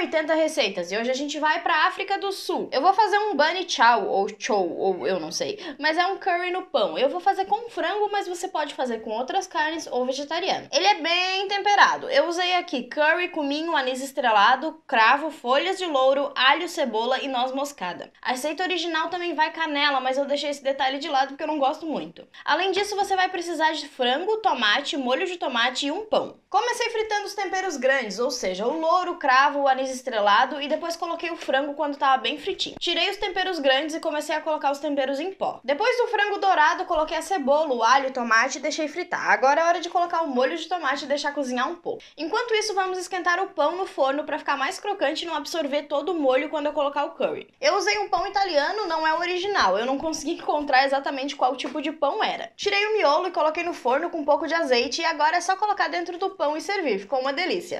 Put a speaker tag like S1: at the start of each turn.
S1: 180 receitas e hoje a gente vai pra África do Sul. Eu vou fazer um bunny chow ou chow, ou eu não sei, mas é um curry no pão. Eu vou fazer com frango, mas você pode fazer com outras carnes ou vegetariano. Ele é bem temperado. Eu usei aqui curry, cominho, anis estrelado, cravo, folhas de louro, alho, cebola e noz moscada. A receita original também vai canela, mas eu deixei esse detalhe de lado porque eu não gosto muito. Além disso, você vai precisar de frango, tomate, molho de tomate e um pão. Comecei fritando os temperos grandes, ou seja, o louro, cravo, o anis estrelado e depois coloquei o frango quando tava bem fritinho. Tirei os temperos grandes e comecei a colocar os temperos em pó. Depois do frango dourado, coloquei a cebola, o alho, o tomate e deixei fritar. Agora é hora de colocar o molho de tomate e deixar cozinhar um pouco. Enquanto isso, vamos esquentar o pão no forno para ficar mais crocante e não absorver todo o molho quando eu colocar o curry. Eu usei um pão italiano, não é o original. Eu não consegui encontrar exatamente qual tipo de pão era. Tirei o miolo e coloquei no forno com um pouco de azeite e agora é só colocar dentro do pão e servir. Ficou uma delícia.